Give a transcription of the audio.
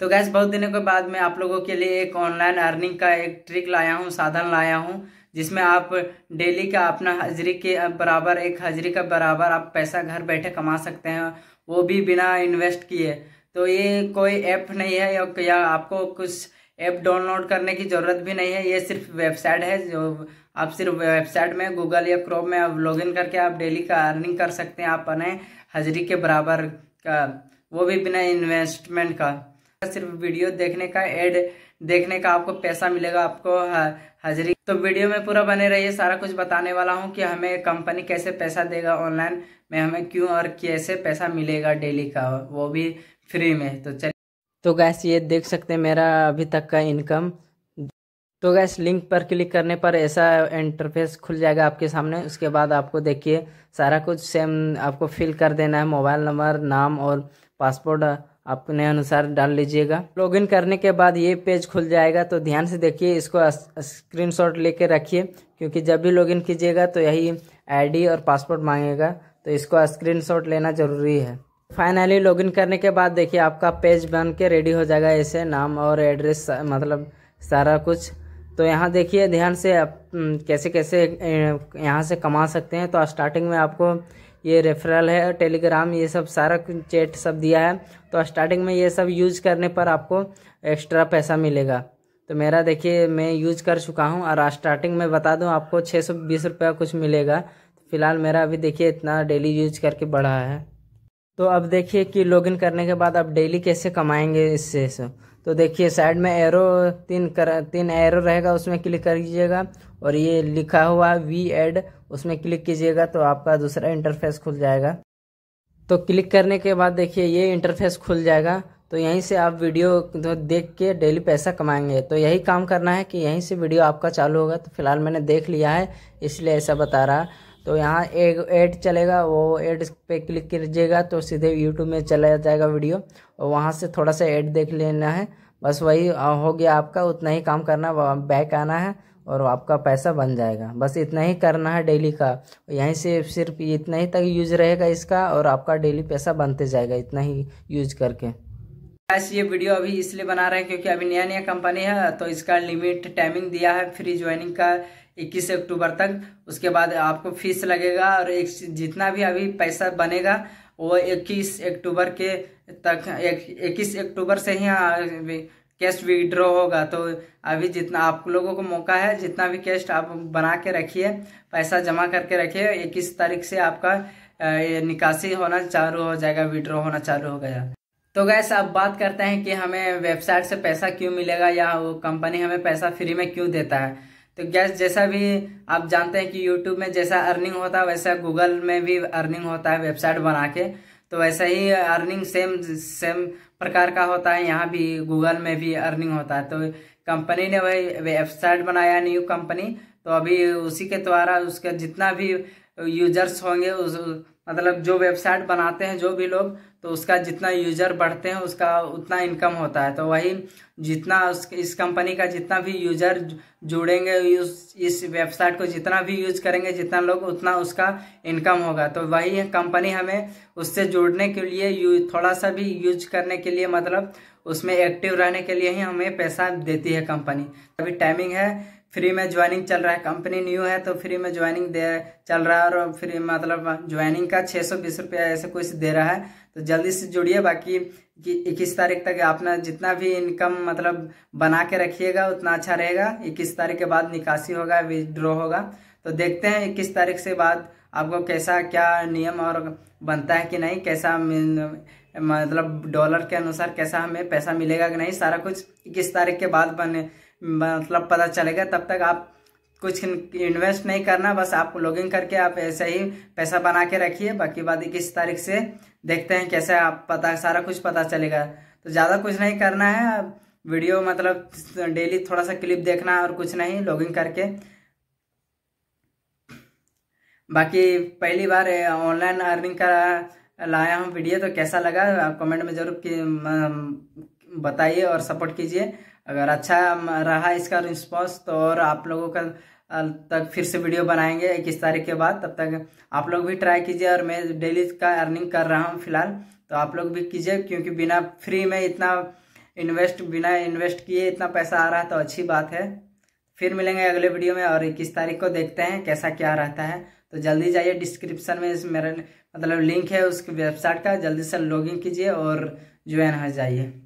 तो गैस बहुत दिनों के बाद मैं आप लोगों के लिए एक ऑनलाइन अर्निंग का एक ट्रिक लाया हूँ साधन लाया हूँ जिसमें आप डेली का अपना हाजिरी के बराबर एक हाजिरी का बराबर आप पैसा घर बैठे कमा सकते हैं वो भी बिना इन्वेस्ट किए तो ये कोई ऐप नहीं है या, आपको कुछ ऐप डाउनलोड करने की ज़रूरत भी नहीं है ये सिर्फ वेबसाइट है जो आप सिर्फ वेबसाइट में गूगल या क्रोम में आप लॉगिन करके आप डेली का अर्निंग कर सकते हैं आप अपने हाजिरी के बराबर का वो भी बिना इन्वेस्टमेंट का सिर्फ वीडियो देखने का एड देखने का आपको पैसा मिलेगा आपको हाजिरी तो वीडियो में पूरा बने रहिए सारा कुछ बताने वाला हूँ कि हमें कंपनी कैसे पैसा देगा ऑनलाइन में हमें क्यों और कैसे पैसा मिलेगा डेली का वो भी फ्री में तो चलिए तो गैस ये देख सकते हैं मेरा अभी तक का इनकम तो गैस लिंक पर क्लिक करने पर ऐसा इंटरफेस खुल जाएगा आपके सामने उसके बाद आपको देखिए सारा कुछ सेम आपको फिल कर देना है मोबाइल नंबर नाम और पासपोर्ट अपने अनुसार डाल लीजिएगा लॉगिन करने के बाद ये पेज खुल जाएगा तो ध्यान से देखिए इसको स्क्रीनशॉट लेके रखिए क्योंकि जब भी लॉगिन कीजिएगा तो यही आईडी और पासपोर्ट मांगेगा तो इसको स्क्रीनशॉट लेना ज़रूरी है फाइनली लॉगिन करने के बाद देखिए आपका पेज बन के रेडी हो जाएगा ऐसे नाम और एड्रेस मतलब सारा कुछ तो यहाँ देखिए ध्यान से आप कैसे कैसे यहाँ से कमा सकते हैं तो स्टार्टिंग में आपको ये रेफरल है टेलीग्राम ये सब सारा चैट सब दिया है तो स्टार्टिंग में ये सब यूज करने पर आपको एक्स्ट्रा पैसा मिलेगा तो मेरा देखिए मैं यूज कर चुका हूँ और स्टार्टिंग में बता दूँ आपको छः सौ बीस रुपया कुछ मिलेगा फ़िलहाल मेरा अभी देखिए इतना डेली यूज करके बढ़ा है तो अब देखिए कि लॉगिन करने के बाद आप डेली कैसे कमाएंगे इससे तो देखिए साइड में एरो तीन कर तीन एरो रहेगा उसमें क्लिक कर लीजिएगा और ये लिखा हुआ वी एड उसमें क्लिक कीजिएगा तो आपका दूसरा इंटरफेस खुल जाएगा तो क्लिक करने के बाद देखिए ये इंटरफेस खुल जाएगा तो यहीं से आप वीडियो देख के डेली पैसा कमाएंगे तो यही काम करना है कि यहीं से वीडियो आपका चालू होगा तो फिलहाल मैंने देख लिया है इसलिए ऐसा बता रहा तो यहाँ एक एड चलेगा वो एड पे क्लिक कीजिएगा तो सीधे यूट्यूब में चला जाएगा वीडियो और वहाँ से थोड़ा सा एड देख लेना है बस वही हो गया आपका उतना ही काम करना बैक आना है और आपका पैसा बन जाएगा बस इतना ही करना है डेली का यहीं से सिर्फ इतना ही तक यूज रहेगा इसका और आपका डेली पैसा बनते जाएगा इतना ही यूज करके बस ये वीडियो अभी इसलिए बना रहे हैं क्योंकि अभी नया नया कंपनी है तो इसका लिमिट टाइमिंग दिया है फ्री ज्वाइनिंग का इक्कीस अक्टूबर तक उसके बाद आपको फीस लगेगा और एक जितना भी अभी पैसा बनेगा वो इक्कीस अक्टूबर के तक इक्कीस अक्टूबर से ही कैश विड्रॉ होगा तो अभी जितना आप लोगों को मौका है जितना भी कैश आप बना के रखिए पैसा जमा करके रखिए इक्कीस तारीख से आपका निकासी होना चालू हो जाएगा विड्रॉ होना चालू हो गया तो गैस अब बात करते हैं कि हमें वेबसाइट से पैसा क्यों मिलेगा या वो कंपनी हमें पैसा फ्री में क्यों देता है तो गैस जैसा भी आप जानते हैं कि यूट्यूब में जैसा अर्निंग होता है वैसा गूगल में भी अर्निंग होता है वेबसाइट बना के तो वैसा ही अर्निंग सेम सेम प्रकार का होता है यहाँ भी गूगल में भी अर्निंग होता है तो कंपनी ने वही वेबसाइट बनाया न्यू कंपनी तो अभी उसी के द्वारा उसके जितना भी यूजर्स होंगे उस मतलब जो वेबसाइट बनाते हैं जो भी लोग तो उसका जितना यूजर बढ़ते हैं उसका उतना इनकम होता है तो वही जितना उस इस कंपनी का जितना भी यूजर जुड़ेंगे उस इस वेबसाइट को जितना भी यूज करेंगे जितना लोग उतना उसका इनकम होगा तो वही कंपनी हमें उससे जुड़ने के लिए यू थोड़ा सा भी यूज करने के लिए मतलब उसमें एक्टिव रहने के लिए ही हमें पैसा देती है कंपनी अभी टाइमिंग है फ्री में ज्वाइनिंग चल रहा है कंपनी न्यू है तो फ्री में ज्वाइनिंग दे चल रहा है और फ्री मतलब ज्वाइनिंग का छः सौ बीस रुपया ऐसे कुछ दे रहा है तो जल्दी से जुड़िए बाकी कि इक्कीस तारीख तक अपना जितना भी इनकम मतलब बना के रखिएगा उतना अच्छा रहेगा इक्कीस तारीख के बाद निकासी होगा विदड्रॉ होगा तो देखते हैं इक्कीस तारीख से बाद आपको कैसा क्या नियम और बनता है कि नहीं कैसा मतलब डॉलर के अनुसार कैसा हमें पैसा मिलेगा कि नहीं सारा कुछ इक्कीस तारीख के बाद बने मतलब पता चलेगा तब तक आप कुछ इन्वेस्ट नहीं करना बस आप लॉगिंग करके आप ऐसे ही पैसा बना के रखिए बाकी बाद इक्कीस तारीख से देखते हैं कैसे आप पता सारा कुछ पता चलेगा तो ज़्यादा कुछ नहीं करना है वीडियो मतलब डेली थोड़ा सा क्लिप देखना और कुछ नहीं लॉगिंग करके बाकी पहली बार ऑनलाइन अर्निंग का लाया हूँ वीडियो तो कैसा लगा आप कमेंट में जरूर बताइए और सपोर्ट कीजिए अगर अच्छा रहा इसका रिस्पॉन्स तो और आप लोगों का तक फिर से वीडियो बनाएंगे इक्कीस तारीख के बाद तब तक आप लोग भी ट्राई कीजिए और मैं डेली का अर्निंग कर रहा हूँ फिलहाल तो आप लोग भी कीजिए क्योंकि बिना फ्री में इतना इन्वेस्ट बिना इन्वेस्ट किए इतना पैसा आ रहा है तो अच्छी बात है फिर मिलेंगे अगले वीडियो में और इक्कीस तारीख को देखते हैं कैसा क्या रहता है तो जल्दी जाइए डिस्क्रिप्शन में मेरा मतलब लिंक है उस वेबसाइट का जल्दी से लॉगिन कीजिए और ज्वाइन हो जाइए